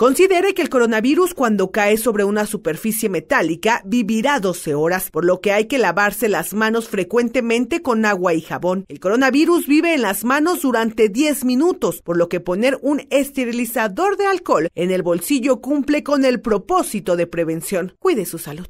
Considere que el coronavirus cuando cae sobre una superficie metálica vivirá 12 horas, por lo que hay que lavarse las manos frecuentemente con agua y jabón. El coronavirus vive en las manos durante 10 minutos, por lo que poner un esterilizador de alcohol en el bolsillo cumple con el propósito de prevención. Cuide su salud.